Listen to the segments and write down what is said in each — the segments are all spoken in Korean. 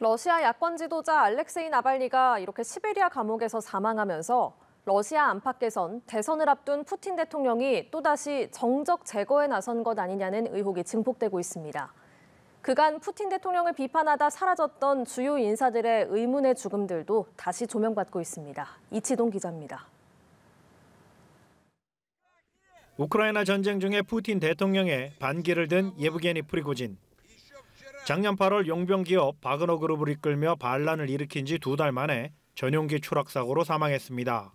러시아 야권 지도자 알렉세이 나발리가 이렇게 시베리아 감옥에서 사망하면서 러시아 안팎에선 대선을 앞둔 푸틴 대통령이 또다시 정적 제거에 나선 것 아니냐는 의혹이 증폭되고 있습니다. 그간 푸틴 대통령을 비판하다 사라졌던 주요 인사들의 의문의 죽음들도 다시 조명받고 있습니다. 이치동 기자입니다. 우크라이나 전쟁 중에 푸틴 대통령의 반기를 든 예브게니 프리고진. 작년 8월 용병기업 바그너 그룹을 이끌며 반란을 일으킨 지 두 달 만에 전용기 추락 사고로 사망했습니다.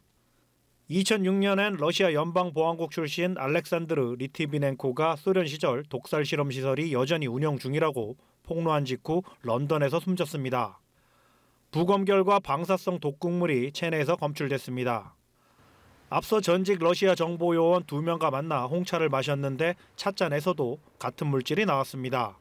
2006년엔 러시아 연방보안국 출신 알렉산드르 리티비넨코가 소련 시절 독살 실험 시설이 여전히 운영 중이라고 폭로한 직후 런던에서 숨졌습니다. 부검 결과 방사성 독극물이 체내에서 검출됐습니다. 앞서 전직 러시아 정보요원 두명과 만나 홍차를 마셨는데 찻잔에서도 같은 물질이 나왔습니다.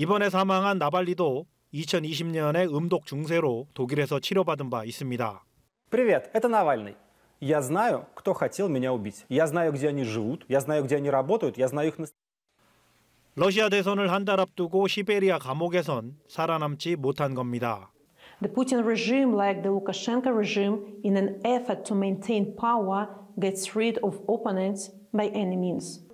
이번에 사망한 나발리도 2020년에 음독 중세로 독일에서 치료받은 바 있습니다. Привет, это Навальный. Я знаю, кто хотел меня убить. Я знаю, где они живут, я знаю, где они работают, я знаю их 러시아 대선을 한 달 앞두고 시베리아 감옥에선 살아남지 못한 겁니다. The Putin regime, like the Lukashenko regime, in an effort to maintain power, gets rid of opponents by any means.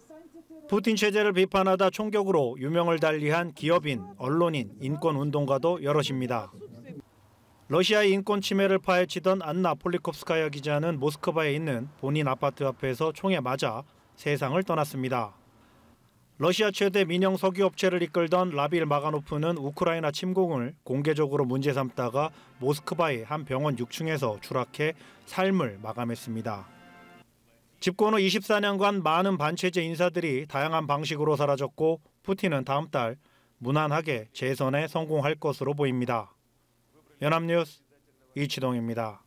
푸틴 체제를 비판하다 총격으로 유명을 달리한 기업인, 언론인, 인권운동가도 여럿입니다. 러시아의 인권 침해를 파헤치던 안나 폴리콥스카야 기자는 모스크바에 있는 본인 아파트 앞에서 총에 맞아 세상을 떠났습니다. 러시아 최대 민영 석유업체를 이끌던 라빌 마가노프는 우크라이나 침공을 공개적으로 문제 삼다가 모스크바의 한 병원 6층에서 추락해 삶을 마감했습니다. 집권 후 24년간 많은 반체제 인사들이 다양한 방식으로 사라졌고 푸틴은 다음 달 무난하게 재선에 성공할 것으로 보입니다. 연합뉴스 이치동입니다.